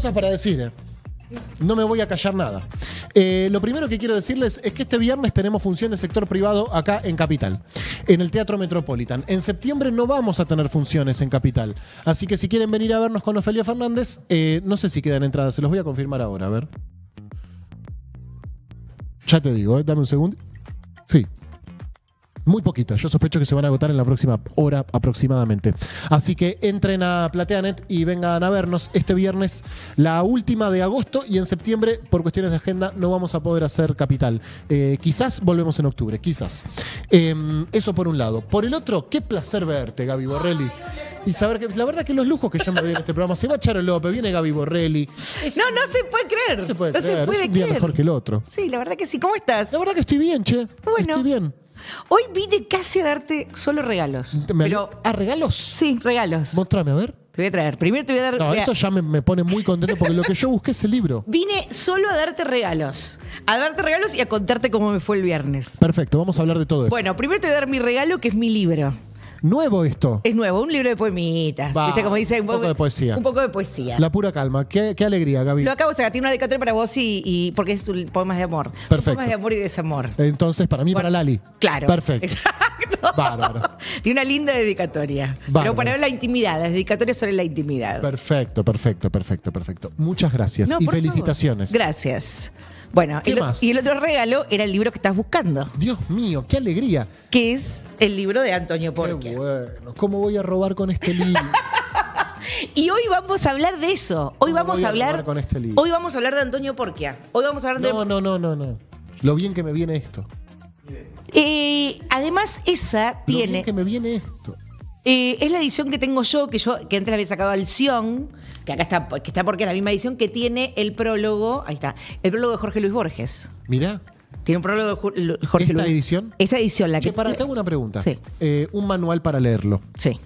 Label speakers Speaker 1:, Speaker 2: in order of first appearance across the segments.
Speaker 1: cosas para decir. Eh. No me voy a callar nada. Eh, lo primero que quiero decirles es que este viernes tenemos función de sector privado acá en Capital, en el Teatro Metropolitan. En septiembre no vamos a tener funciones en Capital, así que si quieren venir a vernos con Ofelia Fernández, eh, no sé si quedan entradas, se los voy a confirmar ahora, a ver. Ya te digo, dame un segundo. Sí, muy poquitas. Yo sospecho que se van a agotar en la próxima hora aproximadamente. Así que entren a Plateanet y vengan a vernos este viernes, la última de agosto, y en septiembre, por cuestiones de agenda, no vamos a poder hacer capital. Eh, quizás volvemos en octubre, quizás. Em, eso por un lado. Por el otro, qué placer verte, Gaby Borrelli. Y saber que la verdad que los lujos que ya me dio en este programa, se va Charo López, viene Gaby Borrelli.
Speaker 2: no, no se puede creer. No se puede creer. es un día mejor que el otro. Sí, la verdad que sí. ¿Cómo estás? La verdad que estoy bien, che. Bueno. Estoy bien. Hoy vine casi a darte solo regalos. pero, ¿A regalos? Sí, regalos. Mostrame, a ver. Te voy a traer. Primero te voy a dar. No, eso ya me, me pone muy contento porque lo que yo busqué es el libro. Vine solo a darte regalos. A darte regalos y a contarte cómo me fue el viernes.
Speaker 1: Perfecto, vamos a hablar de todo eso. Bueno,
Speaker 2: primero te voy a dar mi regalo, que es mi libro.
Speaker 1: Nuevo esto.
Speaker 2: Es nuevo, un libro de poemitas. un, poco
Speaker 1: de poesía. Un poco
Speaker 2: de poesía. La
Speaker 1: pura calma. Qué, alegría, Gaby. Lo
Speaker 2: acabo de sacar. Tiene una dedicatoria para vos y, porque es un poema de amor. Perfecto. Poemas de amor y desamor.
Speaker 1: Entonces, para mí, para Lali. Claro. Perfecto.
Speaker 2: Exacto. Bárbaro. Tiene una linda dedicatoria. Pero para la intimidad, las dedicatorias sobre la intimidad.
Speaker 1: Perfecto, perfecto, perfecto, perfecto. Muchas gracias y felicitaciones.
Speaker 2: Gracias. Bueno, y el otro regalo era el libro que estás buscando. Dios mío, qué alegría. Que es el libro de Antonio Porquia. Qué bueno, ¿cómo voy a robar con este libro? Y hoy vamos a hablar de eso. Hoy vamos a, hablar. Este hoy vamos a hablar de Antonio Porquia. Hoy vamos a hablar de. No, no, no, no, no. Lo bien que me viene esto. Y eh, además, esa tiene. Lo bien que me viene esto. Eh, es la edición que tengo yo, que yo que antes la había sacado al Sion, que acá está, que está porque es la misma edición que tiene el prólogo, ahí está, el prólogo de Jorge Luis Borges.
Speaker 1: mira Tiene un
Speaker 2: prólogo de
Speaker 1: Jorge ¿Esta Luis. edición? Esa edición, la que. Para, te una pregunta. Eh, un manual para leerlo. Sí.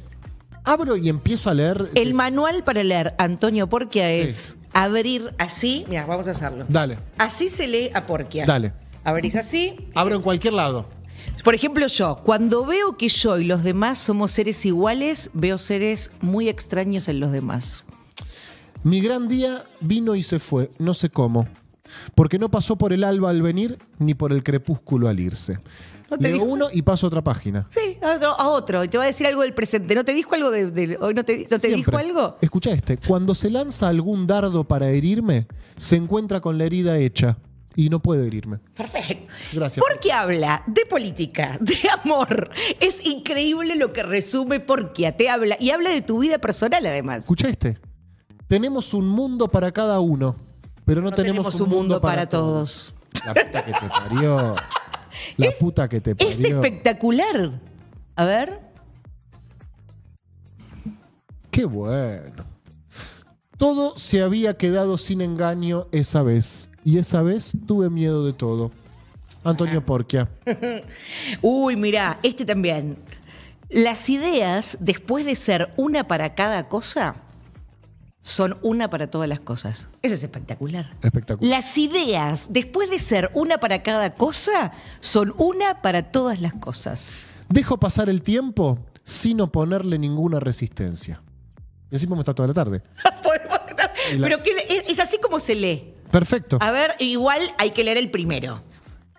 Speaker 2: Abro y empiezo a leer. El manual para leer, Antonio Porquia, es abrir así. Mira, vamos a hacerlo. Dale. Así se lee a Porquia. Dale. Abrís así. Abro en cualquier lado. Por ejemplo, yo, cuando veo que yo y los demás somos seres iguales, veo seres muy extraños en los demás. Mi gran
Speaker 1: día vino y se fue, no sé cómo, porque no pasó por el alba al venir ni por el crepúsculo al irse. No uno y paso a otra página.
Speaker 2: Sí, a otro, Te va a decir algo del presente. ¿No te dijo algo de, no te dijo algo?
Speaker 1: Escucha este. Cuando se lanza algún dardo para herirme, se encuentra con la herida hecha y no puede herirme.
Speaker 2: Perfecto. Gracias. Porque habla de política, de amor. Es increíble lo que resume Porque Te habla y habla de tu vida personal además. Escuchaste. Tenemos un
Speaker 1: mundo para cada uno, pero no, tenemos, un, mundo, para, todos. La puta que te parió. La puta que te parió. Es espectacular. A ver. Qué bueno. Todo se había quedado sin engaño esa vez y esa vez tuve miedo de todo. Antonio Porquia.
Speaker 2: Uy, mirá, este también. Las ideas, después de ser una para cada cosa, son una para todas las cosas. Eso es espectacular. Espectacular. Las ideas, después de ser una para cada cosa, son una para todas las cosas. Dejo pasar el tiempo
Speaker 1: sin oponerle ninguna resistencia. Y así podemos estar toda la tarde.
Speaker 2: Pero es así como se lee.
Speaker 1: Perfecto. A ver,
Speaker 2: igual hay que leer el primero.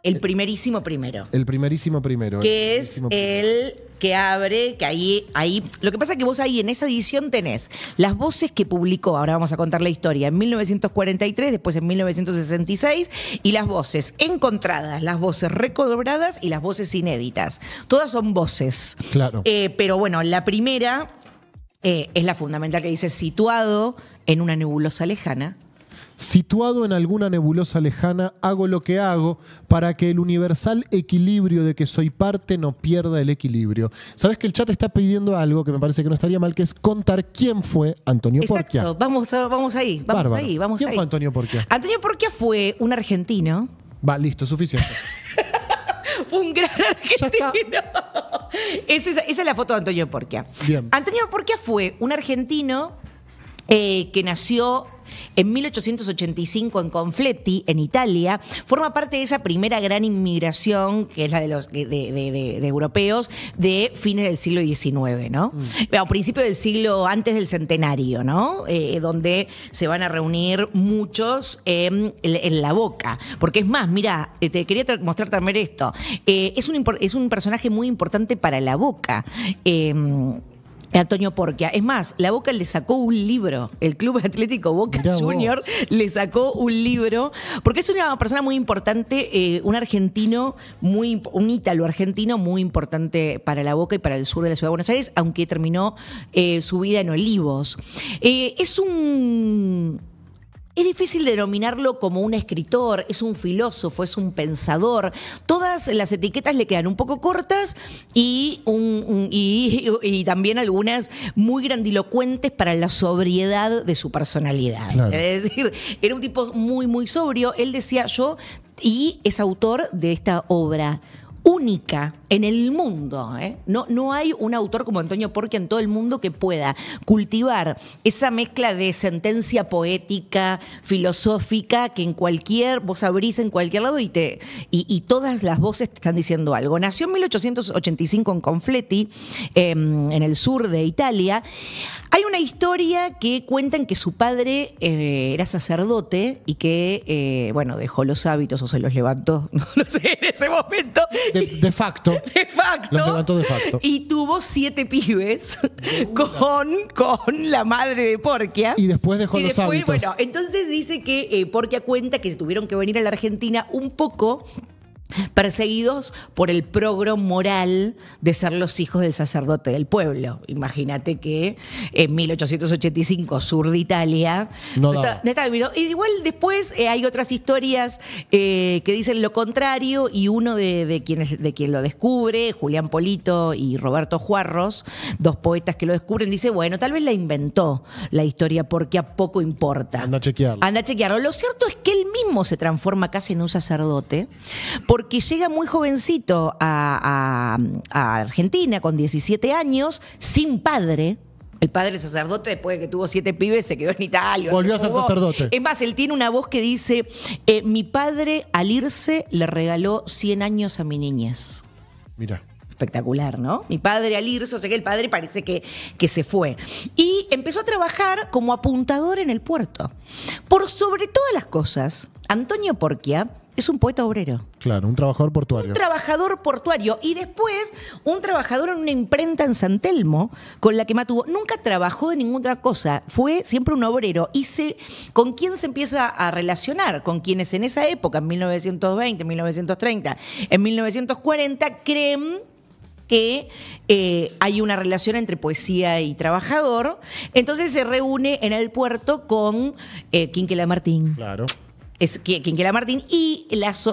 Speaker 2: El primerísimo primero.
Speaker 1: El primerísimo primero. Que es
Speaker 2: el que abre, que ahí, ahí. Lo que pasa es que vos ahí en esa edición tenés las voces que publicó, ahora vamos a contar la historia, en 1943, después en 1966, y las voces encontradas, las voces recobradas y las voces inéditas. Todas son voces. Claro. Eh, pero bueno, la primera eh, es la fundamental que dice situado en una nebulosa lejana
Speaker 1: Situado en alguna nebulosa lejana, hago lo que hago para que el universal equilibrio de que soy parte no pierda el equilibrio. Sabes que el chat está pidiendo algo que me parece que no estaría mal, que es contar quién fue Antonio Exacto. Porquia.
Speaker 2: Vamos, vamos ahí, vamos Bárbaro. ahí, ¿Quién fue
Speaker 1: Antonio Porquia?
Speaker 2: Antonio Porquia fue un argentino.
Speaker 1: Va, listo, suficiente.
Speaker 2: fue un gran argentino. esa, es la foto de Antonio Porquia. Bien. Antonio Porquia fue un argentino eh, que nació en 1885 en Confletti, en Italia, forma parte de esa primera gran inmigración, que es la de los europeos, de fines del siglo XIX, ¿no? Mm. A principios principio del siglo, antes del centenario, ¿no? Eh, donde se van a reunir muchos en, la boca. Porque es más, mira, eh, te quería mostrar también esto. Eh, es, es un personaje muy importante para la boca. Em, Antonio Porquia. Es más, la Boca le sacó un libro. El Club Atlético Boca Junior le sacó un libro, porque es una persona muy importante, eh, un argentino, muy, un ítalo argentino muy importante para la Boca y para el sur de la ciudad de Buenos Aires, aunque terminó eh, su vida en Olivos. Eh, es un es difícil denominarlo como un escritor, es un filósofo, es un pensador. Todas las etiquetas le quedan un poco cortas y, también algunas muy grandilocuentes para la sobriedad de su personalidad. Es decir, era un tipo muy, muy sobrio. Él decía yo, y es autor de esta obra única en el mundo. ¿eh? No, no hay un autor como Antonio Porque en todo el mundo que pueda cultivar esa mezcla de sentencia poética, filosófica, que en cualquier, vos abrís en cualquier lado y, te, y, todas las voces te están diciendo algo. Nació en 1885 en Confleti, em, en el sur de Italia. Hay una historia que cuentan que su padre eh, era sacerdote y que, eh, bueno, dejó los hábitos o se los levantó, no sé, en ese momento. De, facto. De facto. Los levantó de facto. Y tuvo siete pibes con, la madre de Porquia. Y después dejó los hábitos. Bueno, entonces dice que eh, Porquia cuenta que tuvieron que venir a la Argentina un poco perseguidos por el progro moral de ser los hijos del sacerdote del pueblo. Imagínate que en 1885, sur de Italia, no, igual después eh, hay otras historias eh, que dicen lo contrario y uno de, quienes, de quien lo descubre, Julián Polito y Roberto Juarros, dos poetas que lo descubren, dice, bueno, tal vez la inventó la historia porque a poco importa. Anda a chequearlo. Anda chequearlo. Lo cierto es que él mismo se transforma casi en un sacerdote porque llega muy jovencito a, Argentina con 17 años, sin padre. El padre sacerdote, después de que tuvo siete pibes, se quedó en Italia. Volvió a ser sacerdote. Es más, él tiene una voz que dice, eh, mi padre al irse le regaló 100 años a mi niñez. Mira. Espectacular, ¿no? Mi padre al irse, o sea que el padre parece que, que se fue. Y empezó a trabajar como apuntador en el puerto. Por sobre todas las cosas, Antonio Porquia es un poeta obrero. Claro, un trabajador portuario. Un trabajador portuario. Y después, un trabajador en una imprenta en San Telmo, con la que Matuvo nunca trabajó de ninguna otra cosa. Fue siempre un obrero. Y se, con quién se empieza a relacionar, con quienes en esa época, en 1920, 1930, en 1940, creen que eh, hay una relación entre poesía y trabajador. Entonces se reúne en el puerto con eh, Quinquela Martín. Claro es Quinquela Martín, y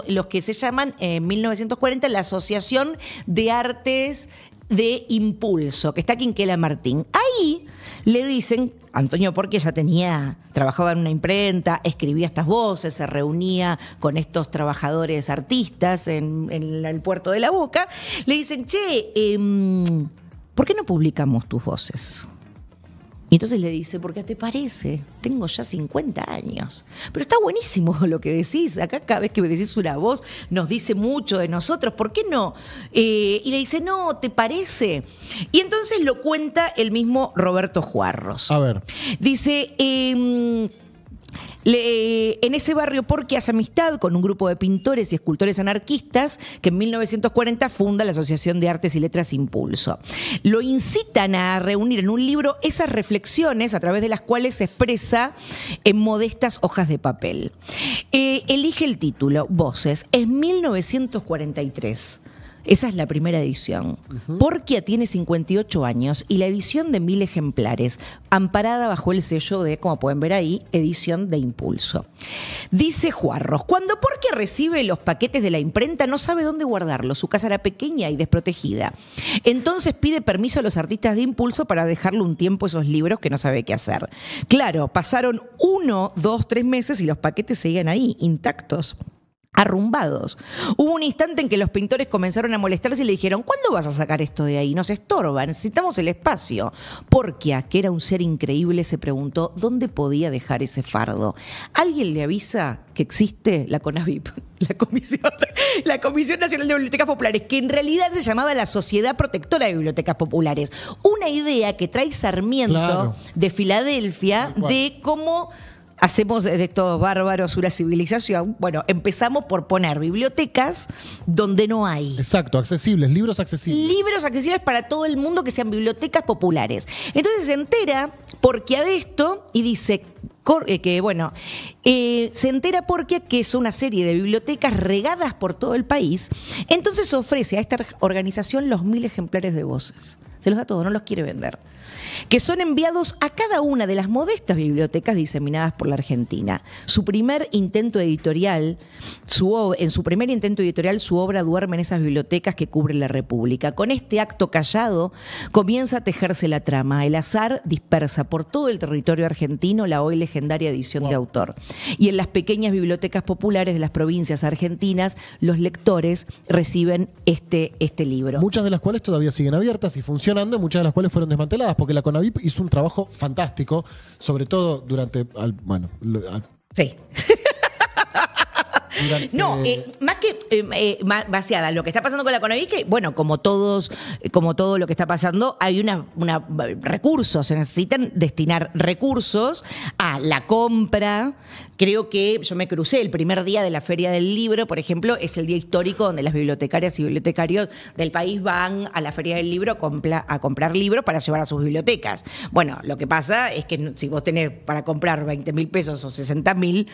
Speaker 2: los que se llaman eh, en 1940 la Asociación de Artes de Impulso, que está Quinquela Martín. Ahí le dicen, Antonio Porque ya tenía, trabajaba en una imprenta, escribía estas voces, se reunía con estos trabajadores artistas en, el puerto de la Boca, le dicen, che, em, ¿por qué no publicamos tus voces? Y entonces le dice, ¿por qué te parece, tengo ya 50 años. Pero está buenísimo lo que decís. Acá cada vez que me decís una voz nos dice mucho de nosotros, ¿por qué no? Eh, y le dice, no, ¿te parece? Y entonces lo cuenta el mismo Roberto Juarros. A ver. Dice, em, eh, en ese barrio Porque hace amistad con un grupo de pintores y escultores anarquistas que en 1940 funda la Asociación de Artes y Letras Impulso. Lo incitan a reunir en un libro esas reflexiones a través de las cuales se expresa en modestas hojas de papel. Eh, elige el título, Voces, es 1943. Esa es la primera edición. Porque Porquia tiene 58 años y la edición de mil ejemplares, amparada bajo el sello de, como pueden ver ahí, edición de impulso. Dice Juarros, cuando Porquia recibe los paquetes de la imprenta no sabe dónde guardarlos, su casa era pequeña y desprotegida. Entonces pide permiso a los artistas de impulso para dejarle un tiempo esos libros que no sabe qué hacer. Claro, pasaron uno, dos, tres meses y los paquetes seguían ahí, intactos arrumbados. Hubo un instante en que los pintores comenzaron a molestarse y le dijeron, ¿cuándo vas a sacar esto de ahí? Nos estorba, necesitamos el espacio. Porque que era un ser increíble, se preguntó dónde podía dejar ese fardo. ¿Alguien le avisa que existe la CONAVIP? La Comisión, la Comisión Nacional de Bibliotecas Populares, que en realidad se llamaba la Sociedad Protectora de Bibliotecas Populares. Una idea que trae Sarmiento de Filadelfia de cómo hacemos de estos bárbaros una civilización. Bueno, empezamos por poner bibliotecas donde no hay. Exacto, accesibles, libros accesibles. Libros accesibles para todo el mundo que sean bibliotecas populares. Entonces se entera porque a esto y dice, eh, que bueno, eh, se entera porque que es una serie de bibliotecas regadas por todo el país, entonces ofrece a esta organización los mil ejemplares de voces se los da todos, no los quiere vender. Que son enviados a cada una de las modestas bibliotecas diseminadas por la Argentina. Su primer intento editorial, en su primer intento editorial, su obra duerme en esas bibliotecas que cubren la República. Con este acto callado comienza a tejerse la trama. El azar dispersa por todo el territorio argentino la hoy legendaria edición de autor. Y en las pequeñas bibliotecas populares de las provincias argentinas, los lectores reciben este, este libro. Muchas de las cuales todavía siguen abiertas y funcionan muchas de las cuales
Speaker 1: fueron desmanteladas, porque la CONAVIP hizo un trabajo fantástico, sobre todo durante. Al, bueno. sí.
Speaker 2: No, eh, más que eh, eh, vaciada. Lo que está pasando con la Conavip, que, bueno, como todos, como todo lo que está pasando, hay una, una recursos, se necesitan destinar recursos a la compra Creo que yo me crucé el primer día de la Feria del Libro, por ejemplo, es el día histórico donde las bibliotecarias y bibliotecarios del país van a la Feria del Libro a comprar libros para llevar a sus bibliotecas. Bueno, lo que pasa es que si vos tenés para comprar 20 mil pesos o 60 mil,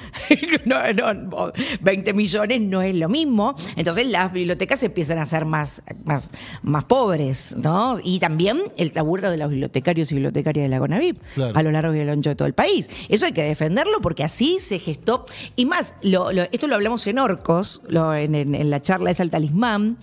Speaker 2: 20 millones no es lo mismo. Entonces las bibliotecas empiezan a ser más, más, más pobres, ¿no? Y también el taburro de los bibliotecarios y bibliotecarias de la CONAVIP a lo largo y a ancho de todo el país. Eso hay que defenderlo porque así se gestó. Y más, esto lo hablamos en Orcos, en, la charla es al talismán.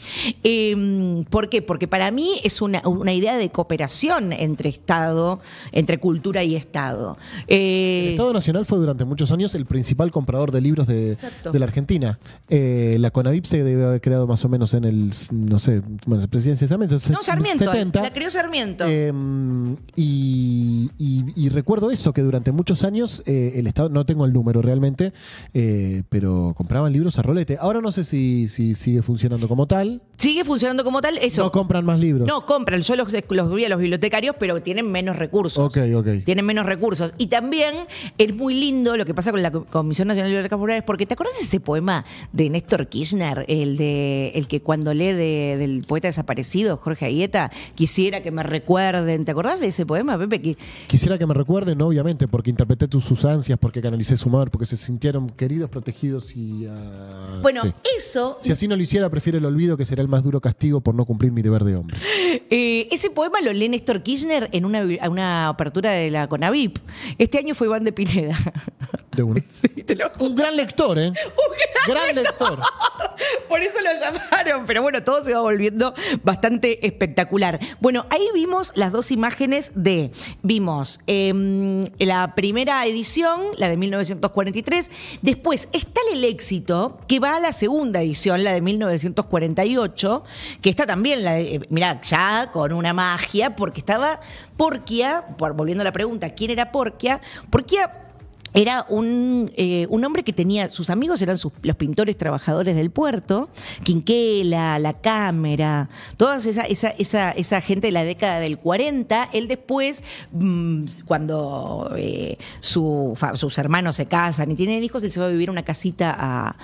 Speaker 2: Em, ¿Por qué? Porque para mí es una, idea de cooperación entre Estado, entre cultura y Estado. Eh, el Estado Nacional fue durante
Speaker 1: muchos años el principal comprador de libros de, la Argentina. Eh, la CONAVIP se debe haber creado más o menos en el, no sé, bueno, la presidencia de Sarmiento. No, Sarmiento,
Speaker 2: la creó Sarmiento. Em,
Speaker 1: y, recuerdo eso, que durante muchos años eh, el Estado, no tengo el número, realmente, eh, pero compraban libros a rolete. Ahora no sé si, si sigue funcionando como tal.
Speaker 2: Sigue funcionando como tal, eso. No compran más libros. No, compran. Yo los, los a los bibliotecarios, pero tienen menos recursos. Ok, ok. Tienen menos recursos. Y también es muy lindo lo que pasa con la Comisión Nacional de Bibliotecas Populares, porque ¿te acuerdas de ese poema de Néstor Kirchner, el de el que cuando lee del poeta desaparecido, Jorge Aguieta? quisiera que me recuerden? ¿Te acordás de ese poema, Pepe?
Speaker 1: quisiera que me recuerden, obviamente, porque interpreté tus ansias, porque canalicé su mano porque se sintieron queridos, protegidos y... Ah, bueno,
Speaker 2: eso... Si así no
Speaker 1: lo hiciera, prefiero el olvido, que será el más duro castigo por no cumplir mi deber de hombre.
Speaker 2: Eh, ese poema lo lee Néstor Kirchner en una, una apertura de la Conavip. Este año fue Iván de Pineda. De uno. Un gran lector, ¿eh? Un gran, lector. Por eso lo llamaron. Pero bueno, todo se va volviendo bastante espectacular. Bueno, ahí vimos las dos imágenes de... Vimos em, la primera edición, la de 1940 Después, es tal el éxito que va a la segunda edición, la de 1948, que está también, la, eh, mira ya con una magia, porque estaba Porquia, por, volviendo a la pregunta, ¿quién era Porquia? Porquia era eh, un, hombre que tenía, sus amigos eran los pintores trabajadores del puerto, Quinquela, La Cámara, toda esa, esa, gente de la década del 40. Él después, mm, cuando eh, sus hermanos se casan y tienen hijos, él se va a vivir una casita a,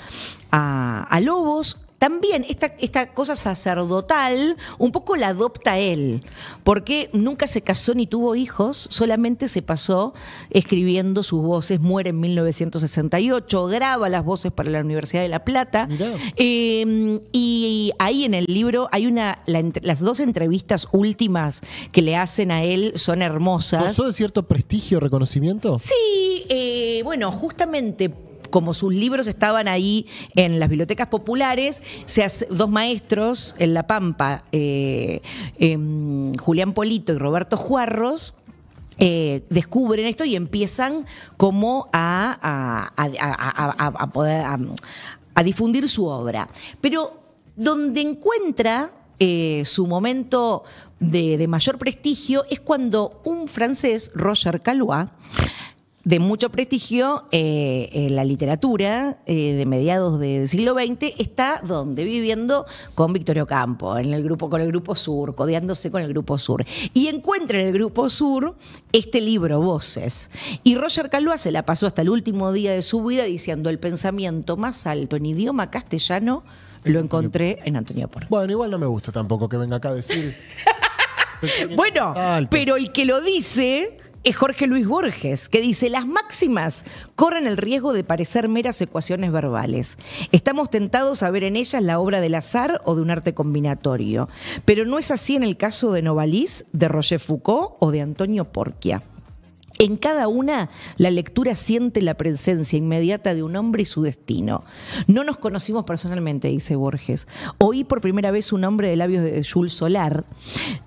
Speaker 2: a Lobos también esta, cosa sacerdotal un poco la adopta él, porque nunca se casó ni tuvo hijos, solamente se pasó escribiendo sus voces, muere en 1968, graba las voces para la Universidad de La Plata, em, y ahí en el libro hay una, las dos entrevistas últimas que le hacen a él son hermosas. ¿Pasó
Speaker 1: de cierto prestigio, reconocimiento?
Speaker 2: Sí, eh, bueno, justamente como sus libros estaban ahí en las bibliotecas populares, dos maestros en La Pampa, eh, em, Julián Polito y Roberto Juarros, eh, descubren esto y empiezan como a, poder a, difundir su obra. Pero donde encuentra eh, su momento de, de, mayor prestigio es cuando un francés, Roger Calois, de mucho prestigio eh, la literatura eh, de mediados del siglo XX está donde viviendo con Victorio Campo, en el grupo, con el grupo Sur, codeándose con el grupo Sur. Y encuentra en el grupo Sur este libro, Voces. Y Roger Calúa se la pasó hasta el último día de su vida diciendo el pensamiento más alto en idioma castellano lo encontré en Antonio Porro. Bueno, igual no me gusta tampoco que venga acá a decir. bueno, pero el que lo dice es Jorge Luis Borges, que dice, las máximas corren el riesgo de parecer meras ecuaciones verbales. Estamos tentados a ver en ellas la obra del azar o de un arte combinatorio, pero no es así en el caso de Novalis, de Roger Foucault o de Antonio Porquia. En cada una, la lectura siente la presencia inmediata de un hombre y su destino. No nos conocimos personalmente, dice Borges. Oí por primera vez un nombre de labios de Jules Solar.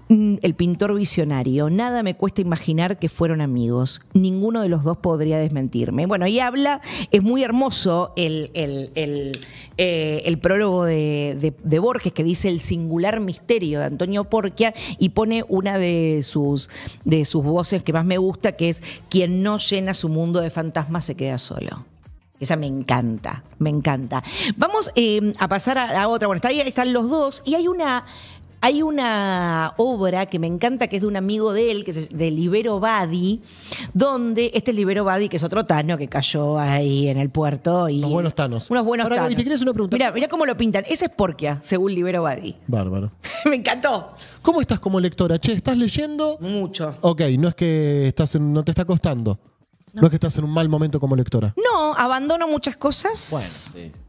Speaker 2: Mm, el pintor visionario. Nada me cuesta imaginar que fueron amigos. Ninguno de los dos podría desmentirme. Bueno, ahí habla, es muy hermoso el, el, eh, prólogo de, Borges que dice el singular misterio de Antonio Porquia y pone una de sus, de sus voces que más me gusta, que es quien no llena su mundo de fantasmas se queda solo. Esa me encanta, me encanta. Vamos eh, a pasar a, a, otra. Bueno, está ahí, están los dos y hay una hay una obra que me encanta, que es de un amigo de él, que es de Libero Badi, donde este es Libero Badi, que es otro Tano que cayó ahí en el puerto. Y unos buenos Tanos. Unos Ahora, ¿te una pregunta? Mirá, cómo lo pintan. Ese es Porquia, según Libero Badi. Bárbaro. me encantó. ¿Cómo estás como lectora? Che, ¿estás leyendo?
Speaker 1: Mucho. Ok, no es que estás no te está costando. No. no. es que estás en un mal momento como lectora.
Speaker 2: No, abandono muchas cosas. Bueno, sí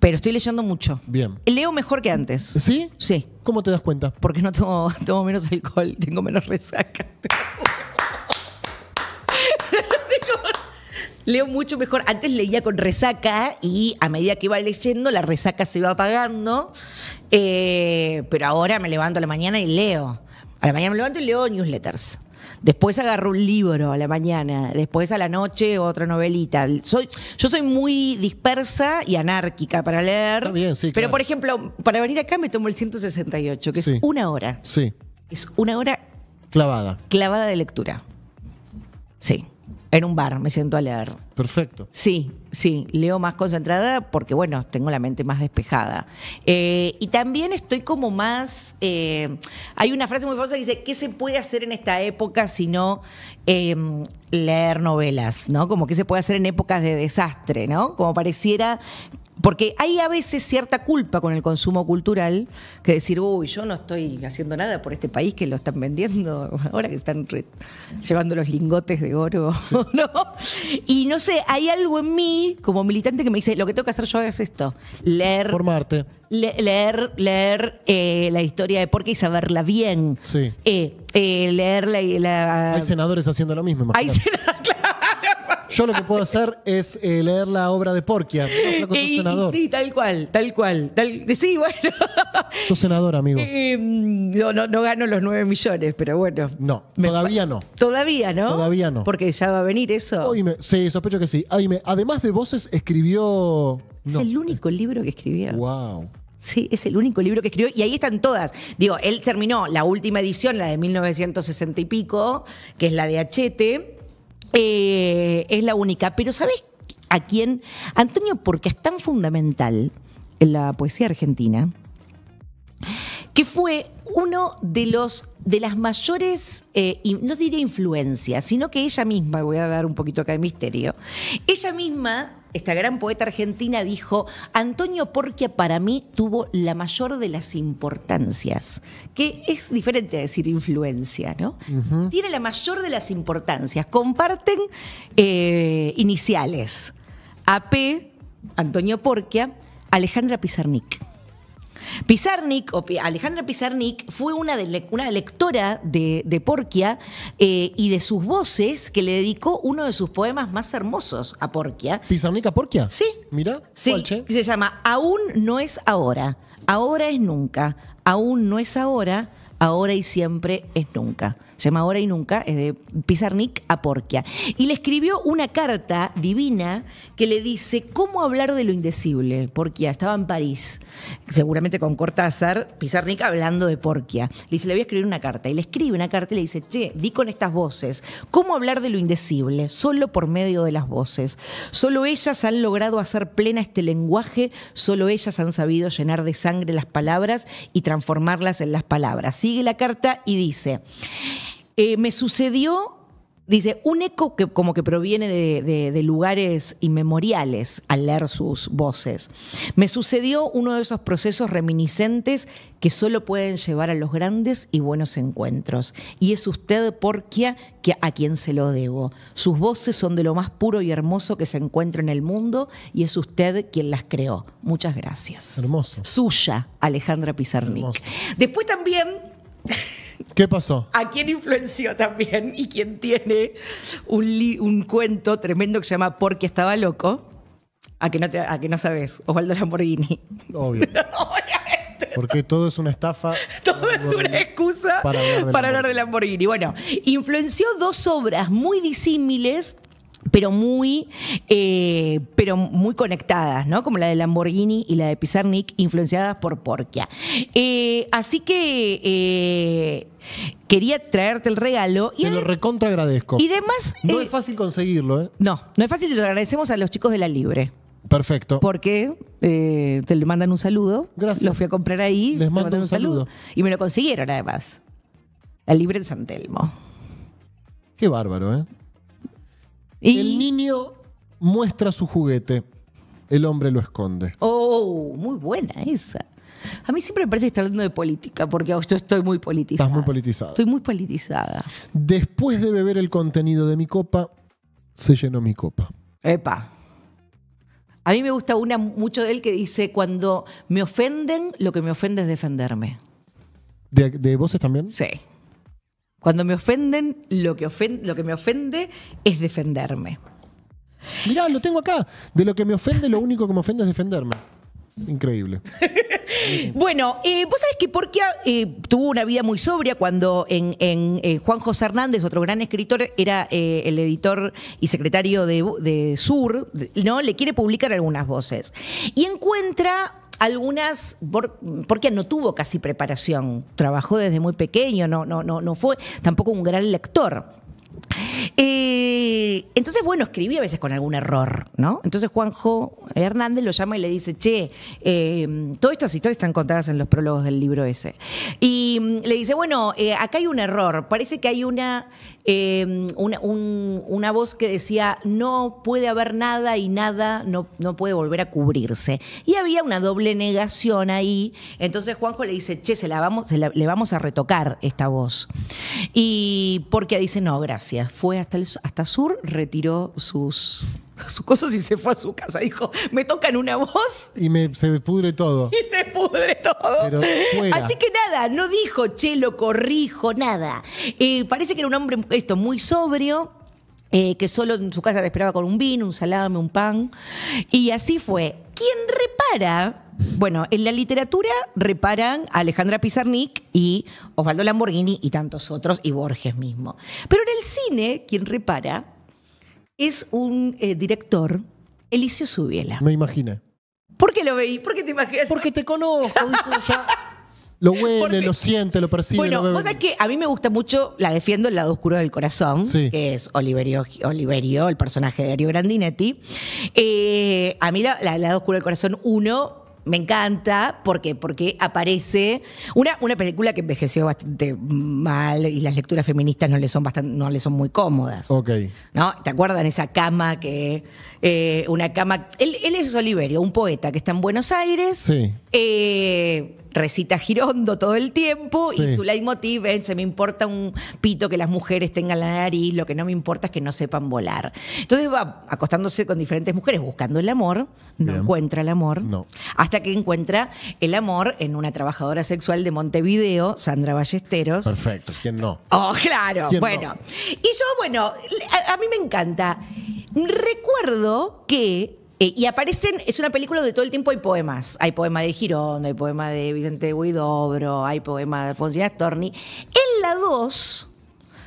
Speaker 2: pero estoy leyendo mucho. Bien. Leo mejor que antes. ¿Sí? Sí. ¿Cómo te das cuenta? Porque no tomo, menos alcohol, tengo menos resaca. Leo mucho mejor. Antes leía con resaca y a medida que iba leyendo, la resaca se iba apagando. Eh, pero ahora me levanto a la mañana y leo. A la mañana me levanto y leo newsletters. Después agarro un libro a la mañana, después a la noche otra novelita. Soy, yo soy muy dispersa y anárquica para leer. Pero, por ejemplo, para venir acá me tomo el 168, que es una hora. Sí. Es una hora. Clavada. Clavada de lectura. Sí. En un bar, me siento a leer. Perfecto. Sí, sí, leo más concentrada porque, bueno, tengo la mente más despejada. Eh, y también estoy como más... Eh, hay una frase muy famosa que dice, ¿qué se puede hacer en esta época si no em, leer novelas? ¿No? Como que se puede hacer en épocas de desastre, ¿no? Como pareciera porque hay a veces cierta culpa con el consumo cultural, que decir, uy, yo no estoy haciendo nada por este país que lo están vendiendo, ahora que están llevando los lingotes de oro, ¿no? Y no sé, hay algo en mí como militante que me dice, lo que tengo que hacer yo es esto, leer... Formarte. leer, leer eh, la historia de qué y saberla bien. Sí. Eh, eh, leer la, Hay senadores haciendo lo mismo, imagínate. Hay senadores, claro.
Speaker 1: Yo lo que puedo hacer es eh, leer la obra de Porquia. No, Sí, tal cual, tal cual. Tal, sí, bueno. Sos senador, amigo. Em, no, no, gano los nueve millones, pero bueno. No, todavía no.
Speaker 2: Todavía, ¿no? Todavía no. Porque ya va a venir eso. sí, sospecho que sí. además de voces, escribió. Es el único libro que escribía Wow. Sí, es el único libro que escribió y ahí están todas. Digo, él terminó la última edición, la de 1960 y pico, que es la de Achete, eh, es la única. Pero ¿sabes a quién? Antonio, porque es tan fundamental en la poesía argentina, que fue uno de los de las mayores, eh, no diría influencias, sino que ella misma, voy a dar un poquito acá de misterio, ella misma esta gran poeta argentina dijo, Antonio Porquia para mí tuvo la mayor de las importancias, que es diferente a decir influencia, ¿no? Tiene la mayor de las importancias. Comparten eh, iniciales. AP, Antonio Porquia, Alejandra Pizarnik. Pizarnik, Alejandra Pizarnik, fue una, de, lectora de, Porquia eh, y de sus voces que le dedicó uno de sus poemas más hermosos a Porquia. ¿Pizarnik a Porquia? Sí. Mira, Se llama Aún no es ahora, ahora es nunca, aún no es ahora, ahora y siempre es nunca se llama Ahora y Nunca, es de Pizarnik a Porquia. Y le escribió una carta divina que le dice cómo hablar de lo indecible. Porquia estaba en París, seguramente con Cortázar, Pizarnik hablando de Porquia. Le dice, le voy a escribir una carta. Y le escribe una carta y le dice, che, di con estas voces, ¿cómo hablar de lo indecible? Solo por medio de las voces. Solo ellas han logrado hacer plena este lenguaje, solo ellas han sabido llenar de sangre las palabras y transformarlas en las palabras. Sigue la carta y dice, eh, me sucedió, dice, un eco que como que proviene de, lugares inmemoriales al leer sus voces. Me sucedió uno de esos procesos reminiscentes que solo pueden llevar a los grandes y buenos encuentros. Y es usted, Porquia, que a quien se lo debo. Sus voces son de lo más puro y hermoso que se encuentra en el mundo y es usted quien las creó. Muchas gracias. Hermoso. Suya, Alejandra Pizarnik. Después también... ¿Qué pasó? A quién influenció también y quién tiene un, cuento tremendo que se llama Porque estaba loco. A que no, te, a que no sabes, Osvaldo Lamborghini.
Speaker 1: Obvio. Porque todo es una estafa. todo es
Speaker 2: una excusa para hablar, de, para hablar de Lamborghini. Bueno, influenció dos obras muy disímiles pero muy, eh, pero muy conectadas, ¿no? Como la de Lamborghini y la de Pizarnik, influenciadas por Porquia. Eh, así que eh, quería traerte el regalo. Y Te lo recontra agradezco. Y además. No es fácil conseguirlo, ¿eh? No, no es fácil, te lo agradecemos a los chicos de la Libre. Perfecto. Porque te le mandan un saludo. Gracias. Los fui a comprar ahí. Les mando un saludo. Y me lo consiguieron, además. La Libre en San Telmo. Qué bárbaro, ¿eh? Y... El niño
Speaker 1: muestra su juguete, el hombre lo esconde.
Speaker 2: Oh, muy buena esa. A mí siempre me parece que está hablando de política, porque yo estoy muy politizada. Estás muy politizada. Estoy muy politizada.
Speaker 1: Después de beber el contenido de mi copa, se llenó mi copa.
Speaker 2: Epa. A mí me gusta una mucho de él que dice, cuando me ofenden, lo que me ofende es defenderme. ¿De, de voces también? Sí. Cuando me ofenden, lo que, lo que me ofende es defenderme. Mirá, lo tengo acá. De lo que me ofende, lo único que me ofende es defenderme. Increíble. bueno, eh, vos sabés que Porque eh, tuvo una vida muy sobria cuando en, eh, Juan José Hernández, otro gran escritor, era el editor y secretario de, de Sur, ¿no? Le quiere publicar algunas voces. Y encuentra algunas, porque no tuvo casi preparación, trabajó desde muy pequeño, no, no, no, no fue tampoco un gran lector. Eh, entonces, bueno, escribí a veces con algún error, ¿no? Entonces Juanjo Hernández lo llama y le dice, che, em, todas estas historias están contadas en los prólogos del libro ese. Y mm, le dice, bueno, eh, acá hay un error, parece que hay una Em, una, voz que decía, no puede haber nada y nada no, no puede volver a cubrirse. Y había una doble negación ahí. Entonces Juanjo le dice, che, se la vamos, le vamos a retocar esta voz. Y porque dice, no, gracias. Fue hasta, el, hasta sur, retiró sus sus cosas y se fue a su casa. Dijo, me tocan una voz. Y me, se pudre todo. Y se pudre todo. Así que nada, no dijo, che, lo corrijo, nada. Eh, parece que era un hombre esto, muy sobrio. Eh, que solo en su casa te esperaba con un vino, un salame, un pan. Y así fue. ¿Quién repara? Bueno, en la literatura reparan a Alejandra Pizarnik y Osvaldo Lamborghini y tantos otros, y Borges mismo. Pero en el cine, ¿quién repara? es un eh, director, Elicio Subiela. Me imaginé. ¿Por qué lo veí? ¿Por qué te imaginas? Porque te conozco, lo huele, lo siente, lo percibe. Bueno, cosa que a mí me gusta mucho, la defiendo el lado oscuro del corazón, que es Oliverio, Oliverio, el personaje de Ario Grandinetti. Eh, a mí la, la, lado oscuro del corazón 1 me encanta porque, porque aparece una, una película que envejeció bastante mal y las lecturas feministas no le son, bastante, no le son muy cómodas. Ok. ¿No? ¿Te acuerdan esa cama que. Eh, una cama. Él, es Oliverio, un poeta que está en Buenos Aires. Sí. Eh, recita Girondo todo el tiempo y su leitmotiv es se me importa un pito que las mujeres tengan la nariz, lo que no me importa es que no sepan volar. Entonces va acostándose con diferentes mujeres buscando el amor, no encuentra el amor, no. hasta que encuentra el amor en una trabajadora sexual de Montevideo, Sandra Ballesteros.
Speaker 1: Perfecto, ¿quién
Speaker 2: no? Oh, claro, bueno. Y yo, bueno, a mí me encanta. Recuerdo que eh, y aparecen, es una película donde todo el tiempo hay poemas. Hay poema de Girón, hay poema de Vicente Guidobro, hay poema de Alfonso Storni. En la 2,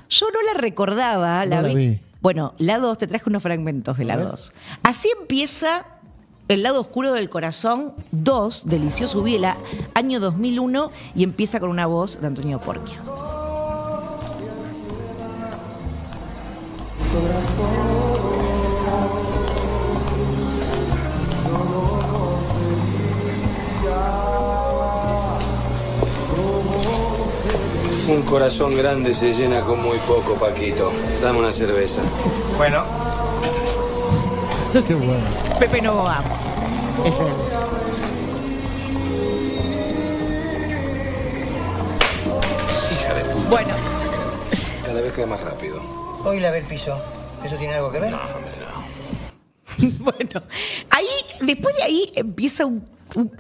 Speaker 2: yo no la recordaba, la, vi. Bueno, la 2, te traje unos fragmentos de la 2. Así empieza El lado oscuro del corazón 2 Delicioso Viela, año 2001, y empieza con una voz de Antonio Porquia. Corazón.
Speaker 3: Un corazón grande se llena con muy poco, Paquito. Dame una cerveza. Bueno.
Speaker 2: Qué bueno. Pepe no va. Hija de puta. Bueno.
Speaker 3: Cada vez queda más rápido.
Speaker 2: Hoy la ve el piso. ¿Eso tiene
Speaker 3: algo que ver? No, hombre,
Speaker 2: no. bueno, ahí, después de ahí empieza un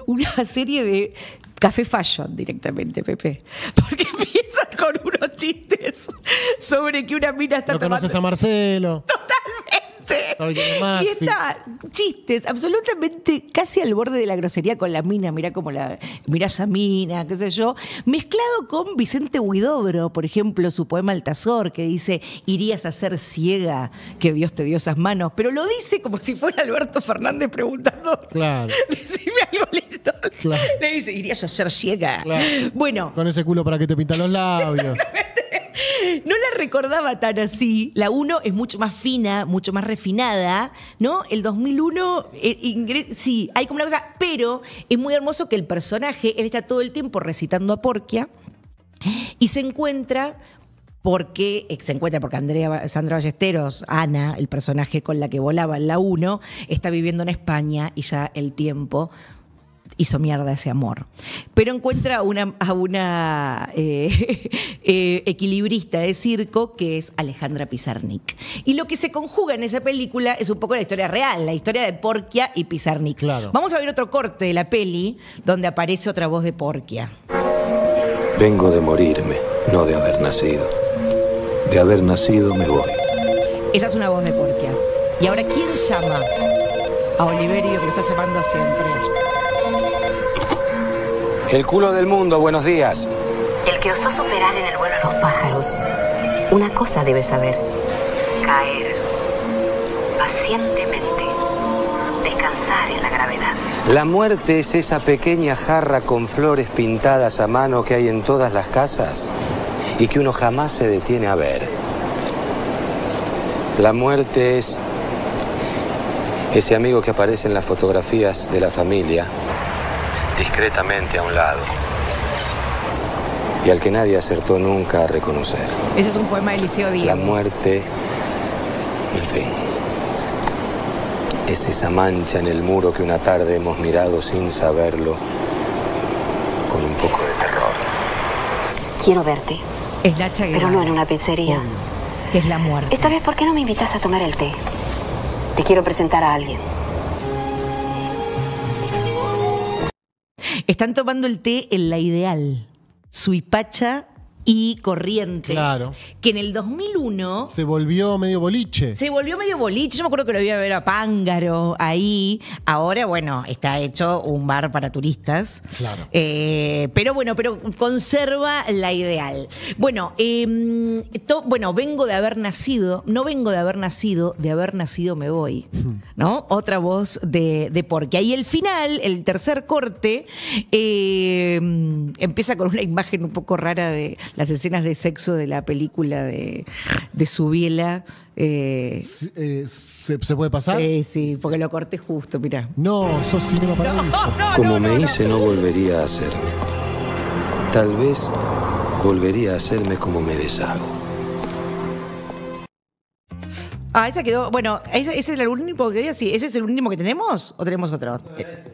Speaker 2: una serie de café fashion directamente, Pepe. Porque empieza con unos chistes sobre que una mina está no conoces a Marcelo. Totalmente y está chistes, absolutamente casi al borde de la grosería con la mina, mirá como la, mira esa mina, qué sé yo, mezclado con Vicente Huidobro, por ejemplo, su poema Altazor, que dice, irías a ser ciega, que Dios te dio esas manos, pero lo dice como si fuera Alberto Fernández preguntando, claro. decime algo listo. le dice, irías a ser ciega.
Speaker 1: Bueno. Con ese culo para que te pintan los labios.
Speaker 2: no la recordaba tan así. La 1 es mucho más fina, mucho más refinada, ¿no? El 2001, eh, sí, hay como una cosa, pero es muy hermoso que el personaje, él está todo el tiempo recitando a Porquia y se encuentra porque eh, se encuentra, porque Andrea, Sandra Ballesteros, Ana, el personaje con la que volaba en la 1, está viviendo en España y ya el tiempo hizo mierda ese amor. Pero encuentra a una eh, eh, equilibrista de circo que es Alejandra Pizarnik. Y lo que se conjuga en esa película es un poco la historia real, la historia de Porquia y Pizarnik. Vamos a ver otro corte de la peli donde aparece otra voz de Porquia.
Speaker 3: Vengo de morirme, no de haber nacido. De haber nacido me voy.
Speaker 2: Esa es una voz de Porquia. Y ahora, ¿quién llama? A Oliverio, que lo está llamando siempre.
Speaker 3: El culo del mundo, buenos días.
Speaker 2: El que osó superar en el vuelo a los
Speaker 3: pájaros, una cosa debe saber. Caer. Pacientemente. Descansar en la gravedad. La muerte es esa pequeña jarra con flores pintadas a mano que hay en todas las casas y que uno jamás se detiene a ver. La muerte es ese amigo que aparece en las fotografías de la familia discretamente a un lado y al que nadie acertó nunca a reconocer.
Speaker 2: Ese es un poema de Eliseo La
Speaker 3: muerte, en fin, es esa mancha en el muro que una tarde hemos mirado sin saberlo con un poco de terror. Quiero verte. Es la Pero no en una pizzería.
Speaker 2: Oh, es
Speaker 3: la muerte. Esta vez, ¿por qué no me invitas a tomar el té? Te quiero presentar a alguien.
Speaker 2: Están tomando el té en La Ideal, Suipacha y Corrientes. Claro. Que en el 2001. Se volvió medio boliche. Se volvió medio boliche. Yo me acuerdo que lo iba a ver a Pángaro ahí. Ahora, bueno, está hecho un bar para turistas. Claro. Eh, pero bueno, pero conserva la ideal. Bueno, em, bueno, vengo de haber nacido. No vengo de haber nacido, de haber nacido me voy. Hmm. ¿No? Otra voz de, de porque. Ahí el final, el tercer corte, em, empieza con una imagen un poco rara de las escenas de sexo de la película de, de Subiela. Eh, eh, ¿se, puede pasar? Eh, sí, porque lo corté justo, mira No, sos cinema para
Speaker 3: Como me hice, no volvería a hacerme. Tal vez volvería a hacerme como me deshago.
Speaker 2: Ah, esa quedó. Bueno, ¿ese, es el único que ¿ese es el último que tenemos o tenemos otro?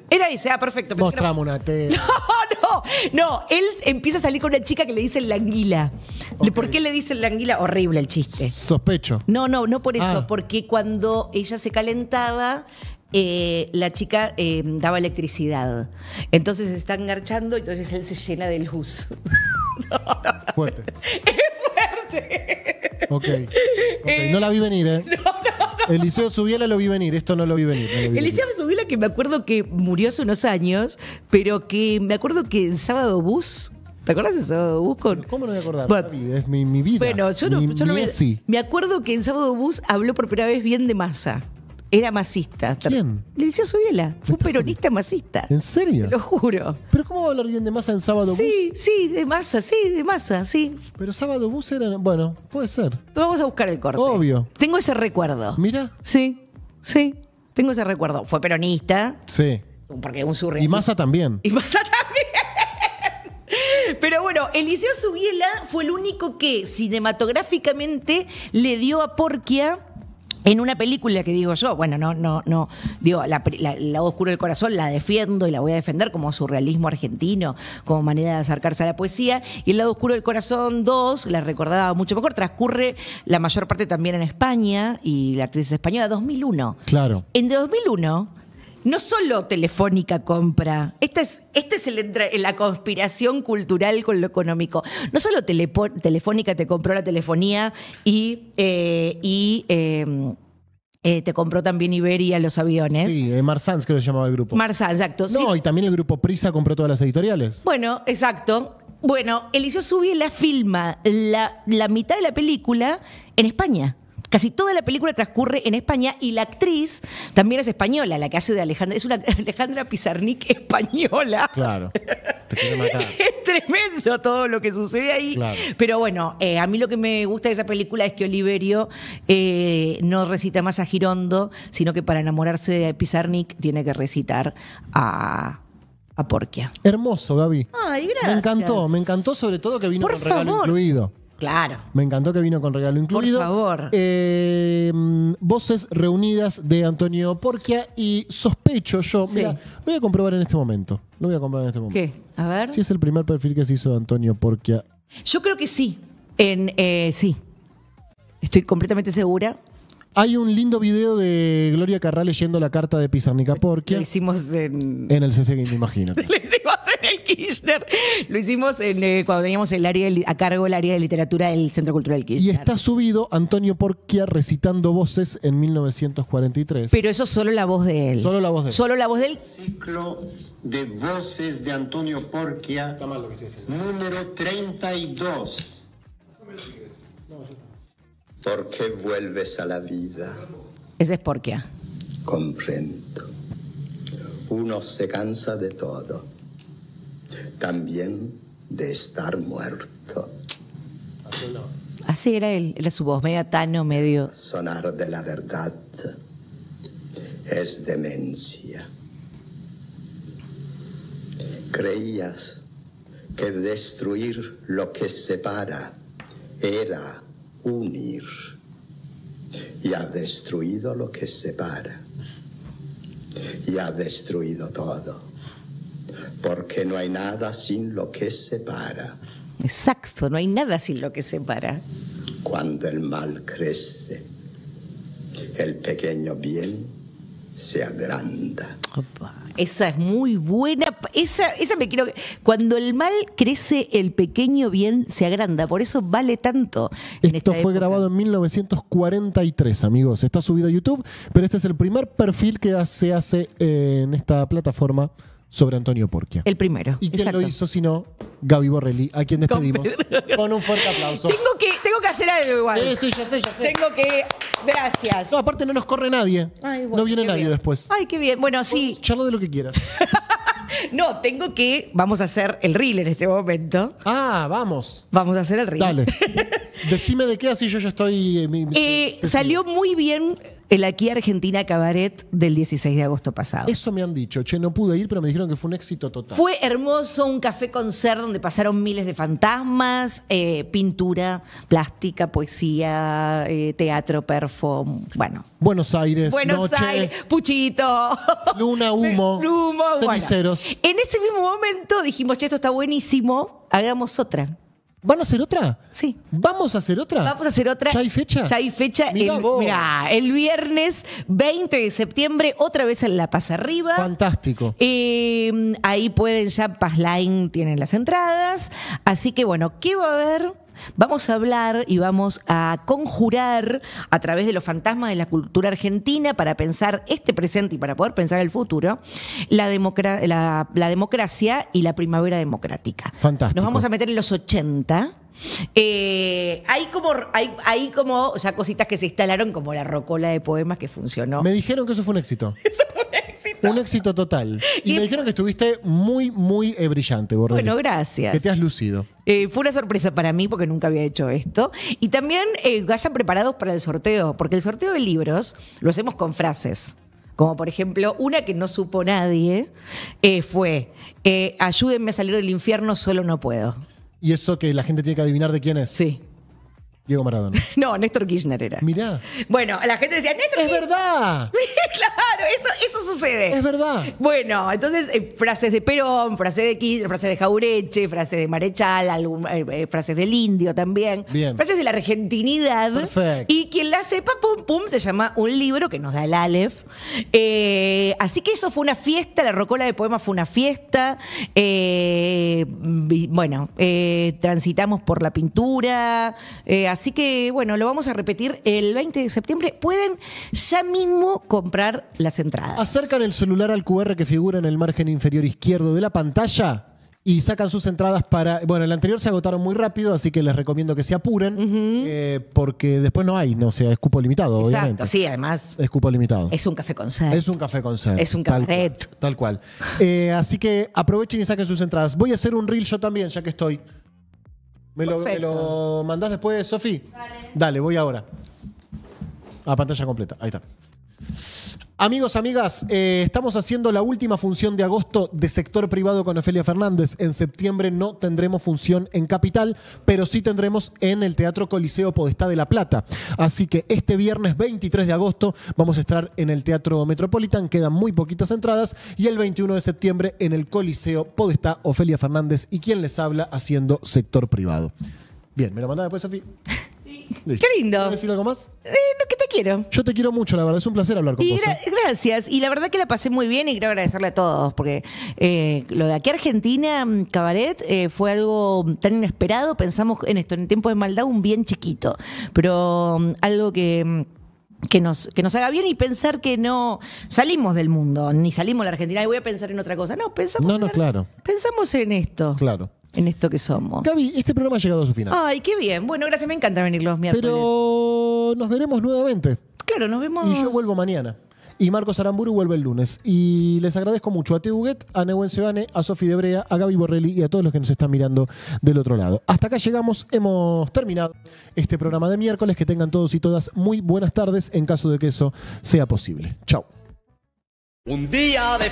Speaker 2: era, ese. ah, perfecto. Mostramos una No, no, no. Él empieza a salir con una chica que le dice la anguila. ¿Por qué le dice la anguila? Horrible el chiste.
Speaker 1: Sospecho.
Speaker 2: No, no, no por eso. Ah. Porque cuando ella se calentaba, eh, la chica eh, daba electricidad. Entonces se está engarchando, entonces él se llena del luz. fuerte.
Speaker 1: Es fuerte. ok. Eh, no la vi venir, ¿eh? No, no. Eliseo Subiela lo vi
Speaker 2: venir, esto no lo vi venir. Eliseo que me acuerdo que murió hace unos años, pero que me acuerdo que en Sábado Bus... ¿Te acuerdas de Sábado Bus? ¿Cómo no me a acordar?
Speaker 1: es mi, vida.
Speaker 2: Bueno, yo no, yo me acuerdo que en Sábado Bus habló por primera vez bien de masa. Era masista. ¿Quién? Eliseo Zubiela. Fue peronista masista. ¿En serio? Te lo juro.
Speaker 1: ¿Pero cómo va a hablar bien de masa en Sábado sí, Bus? Sí, sí, de masa, sí, de masa, sí. Pero Sábado Bus era.
Speaker 2: Bueno, puede ser. vamos a buscar el corte. Obvio. Tengo ese recuerdo. ¿Mira? Sí, sí. Tengo ese recuerdo. Fue peronista. Sí. Porque es un surrealista. Y masa también. Y masa también. Pero bueno, Eliseo Subiela fue el único que cinematográficamente le dio a Porquia en una película que digo yo, bueno, no, no, no, digo, la, la, Oscuro del corazón la defiendo y la voy a defender como surrealismo argentino, como manera de acercarse a la poesía, y el lado oscuro del corazón 2, la recordaba mucho mejor, transcurre la mayor parte también en España y la actriz española, 2001. Claro. En 2001 no solo Telefónica compra, esta es, es la conspiración cultural con lo económico, no solo Telefónica te compró la telefonía y... Eh, em, eh, te compró también Iberia los aviones. Sí,
Speaker 1: eh, Marsans creo que se llamaba el grupo. Marsans, exacto. No, y también el grupo Prisa compró todas las editoriales.
Speaker 2: Bueno, exacto. Bueno, Eliseo la filma la, la mitad de la película en España. Casi toda la película transcurre en España y la actriz también es española, la que hace de Alejandra. Es una Alejandra Pizarnik española. Claro. Te Es tremendo todo lo que sucede ahí. Pero bueno, eh, a mí lo que me gusta de esa película es que Oliverio eh, no recita más a Girondo, sino que para enamorarse de Pizarnik tiene que recitar a a Porquia. Hermoso, Gaby. Ay, gracias. Me encantó, me encantó
Speaker 1: sobre todo que vino con regalo incluido. Claro. Me encantó que vino con regalo incluido. Por favor. Eh, voces reunidas de Antonio Porquia y sospecho yo. Mira, voy a comprobar en este momento. Lo voy a comprobar en este momento. ¿Qué? A ver. Si es el primer perfil que se hizo de Antonio Porquia.
Speaker 2: Yo creo que sí. En, eh, sí. Estoy completamente segura. Hay un lindo video de
Speaker 1: Gloria Carral leyendo la carta de Pizarnica Porquia. Lo hicimos en. En el CC Game, me imagino. Lo hicimos el
Speaker 2: Kirchner. Lo hicimos eh, cuando teníamos el área a cargo el área de literatura del Centro Cultural Kirchner.
Speaker 1: Y está subido Antonio Porquia recitando voces en 1943.
Speaker 2: Pero eso solo la voz de él. Solo la voz de él. Solo la voz del Ciclo de voces de
Speaker 1: Antonio Porquia. Está mal lo que Número 32.
Speaker 3: ¿Por qué vuelves a la vida?
Speaker 2: Ese es Porquia.
Speaker 3: Comprendo. Uno se cansa de todo también de estar muerto.
Speaker 2: Así era él, era su voz, media tano, medio...
Speaker 3: Sonar de la verdad es demencia. Creías que destruir lo que separa era unir y ha destruido lo que separa y ha destruido todo porque no hay nada sin lo que separa.
Speaker 2: Exacto, no hay nada sin lo que separa.
Speaker 3: Cuando el mal crece, el pequeño bien se agranda.
Speaker 2: esa es muy buena. Esa, esa me quiero. Cuando el mal crece, el pequeño bien se agranda. Por eso vale tanto. Esto fue
Speaker 1: grabado en 1943, amigos. Está subido a YouTube, pero este es el primer perfil que se hace eh, en esta plataforma sobre Antonio Porquia. El primero. ¿Y quién lo hizo sino Gaby Borrelli, a quien despedimos con, un fuerte aplauso? Tengo que, tengo que hacer algo igual. Sí, sí, ya sé, ya sé. Tengo que. Gracias. No, aparte no nos corre nadie.
Speaker 2: no viene nadie después. Ay, qué bien. Bueno, sí. charla de lo que quieras. no, tengo que. Vamos a hacer el reel en este momento. Ah, vamos. Vamos a hacer el reel. Dale.
Speaker 1: Decime de qué, así yo ya estoy.
Speaker 2: eh, eh salió muy bien el Aquí Argentina Cabaret del 16 de agosto pasado. Eso me han dicho, che, no pude ir, pero me dijeron que fue un éxito total. Fue hermoso, un café concert donde pasaron miles de fantasmas, eh, pintura, plástica, poesía, eh, teatro, perfume, bueno. Buenos Aires, Buenos Aires, Puchito. Luna, humo, humo ceniceros. En ese mismo momento dijimos, che, esto está buenísimo, hagamos otra. ¿Van a hacer otra? Sí. ¿Vamos a hacer otra? Vamos a hacer otra. ¿Ya hay fecha? Ya hay fecha. el, el viernes 20 de septiembre, otra vez en La Paz Arriba. Fantástico. Eh, ahí pueden ya, Line tienen las entradas. Así que bueno, ¿qué va a haber? Vamos a hablar y vamos a conjurar a través de los fantasmas de la cultura argentina para pensar este presente y para poder pensar el futuro, la, la, democracia y la primavera democrática. Fantástico. Nos vamos a meter en los 80. Eh, hay como, hay, como ya cositas que se instalaron, como la rocola de poemas que funcionó. Me dijeron que eso fue un éxito. Eso fue un éxito total. Y, me dijeron que estuviste muy, muy eh,
Speaker 1: brillante, Bueno, gracias. Que te has lucido.
Speaker 2: Eh, fue una sorpresa para mí porque nunca había hecho esto. Y también vayan eh, preparados para el sorteo, porque el sorteo de libros lo hacemos con frases. Como por ejemplo, una que no supo nadie fue, ayúdenme a salir del infierno, solo no puedo. ¿Y eso que la gente tiene que adivinar de quién es? Sí. Diego Maradona. No, Néstor Kirchner era. Mirá. Bueno, la gente decía, Néstor ¡Es verdad! claro, eso, eso sucede. Es verdad. Bueno, entonces, eh, frases de Perón, frases de Kirchner, frases de Jaureche, frases de Marechal, eh, eh, frases del Indio también. Frases de la argentinidad. Perfecto. Y quien la sepa, pum, pum, se llama un libro que nos da el Aleph. así que eso fue una fiesta, la Rocola de Poemas fue una fiesta. bueno, transitamos por la pintura, así que bueno, lo vamos a repetir el 20 de septiembre. Pueden ya mismo comprar las entradas.
Speaker 1: Acercan el celular al QR que figura en el margen inferior izquierdo de la pantalla y sacan sus entradas para. Bueno, el anterior se agotaron muy rápido, así que les recomiendo que se apuren, eh, porque después no hay, no sea, es cupo limitado, Exacto, sí, además. Escupo limitado. Es un café concert. Es un café con ser. Es un café Tal cual. Eh, así que aprovechen y saquen sus entradas. Voy a hacer un reel yo también, ya que estoy. ¿Me lo, mandás después, Sofi? Dale. Dale, voy ahora. A pantalla completa, ahí está. Amigos, amigas, eh, estamos haciendo la última función de agosto de sector privado con Ofelia Fernández. En septiembre no tendremos función en Capital, pero sí tendremos en el Teatro Coliseo Podestá de La Plata. Así que este viernes 23 de agosto vamos a estar en el Teatro Metropolitan, quedan muy poquitas entradas, y el 21 de septiembre en el Coliseo Podestá Ofelia Fernández y quien les habla haciendo sector privado. Bien, me lo mandaba después, Sofía.
Speaker 2: Qué lindo. ¿Quieres decir algo más? Eh, no, que te quiero. Yo te
Speaker 1: quiero mucho, la verdad. Es un placer hablar con vos. ¿eh?
Speaker 2: Gracias. Y la verdad que la pasé muy bien y quiero agradecerle a todos, porque eh, lo de aquí Argentina, mm, Cabaret, eh, fue algo mm, tan inesperado. Pensamos en esto, en tiempo de maldad, un bien chiquito. Pero mm, algo que nos, que nos haga bien y pensar que no salimos del mundo, ni salimos de la Argentina y voy a pensar en otra cosa. No, pensamos, no, no, claro. pensamos en esto. Claro en esto que somos. Gaby, este programa ha llegado a su final. Ay, qué bien. Bueno, gracias, me encanta venir los miércoles. Pero nos veremos nuevamente. Claro, nos vemos. Y yo vuelvo mañana.
Speaker 1: Y Marcos Aramburu vuelve el lunes. Y les agradezco mucho a Teuguet, a Neuen Sebane, a Sofi Debrea, a Gaby Borrelli y a todos los que nos están mirando del otro lado. Hasta acá llegamos, hemos terminado este programa de miércoles. Que tengan todos y todas muy buenas tardes en caso de que eso sea posible. Chao.
Speaker 3: Un día de